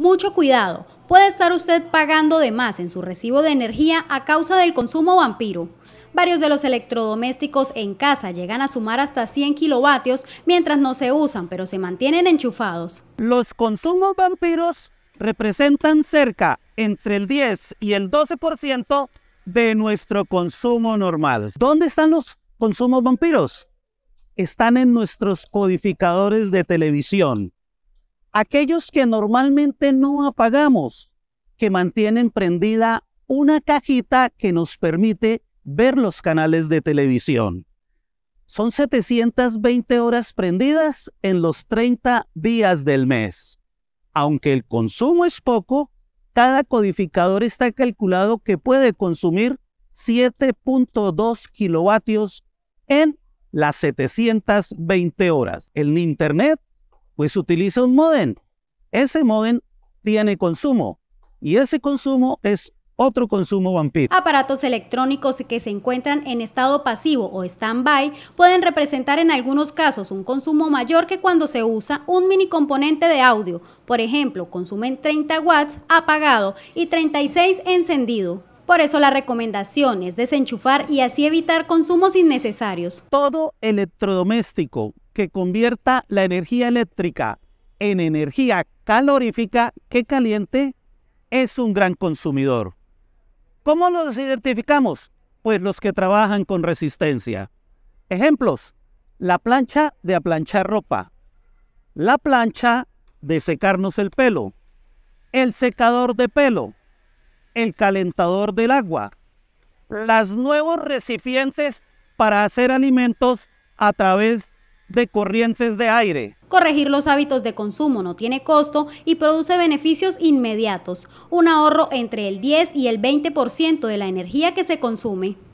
Mucho cuidado, puede estar usted pagando de más en su recibo de energía a causa del consumo vampiro. Varios de los electrodomésticos en casa llegan a sumar hasta 100 kilovatios mientras no se usan, pero se mantienen enchufados. Los consumos vampiros representan cerca entre el 10 y el 12% de nuestro consumo normal. ¿Dónde están los consumos vampiros? Están en nuestros codificadores de televisión, aquellos que normalmente no apagamos, que mantienen prendida una cajita que nos permite ver los canales de televisión. Son 720 horas prendidas en los 30 días del mes. Aunque el consumo es poco, cada codificador está calculado que puede consumir 7.2 kilovatios en las 720 horas. en Internet pues utiliza un modem. Ese modem tiene consumo y ese consumo es otro consumo vampiro. Aparatos electrónicos que se encuentran en estado pasivo o stand-by pueden representar en algunos casos un consumo mayor que cuando se usa un mini componente de audio. Por ejemplo, consumen 30 watts apagado y 36 encendido. Por eso la recomendación es desenchufar y así evitar consumos innecesarios. Todo electrodoméstico que convierta la energía eléctrica en energía calorífica que caliente es un gran consumidor. ¿Cómo los identificamos? Pues los que trabajan con resistencia. Ejemplos, la plancha de aplanchar ropa, la plancha de secarnos el pelo, el secador de pelo, el calentador del agua, los nuevos recipientes para hacer alimentos a través de corrientes de aire. Corregir los hábitos de consumo no tiene costo y produce beneficios inmediatos, un ahorro entre el 10 y el 20% de la energía que se consume.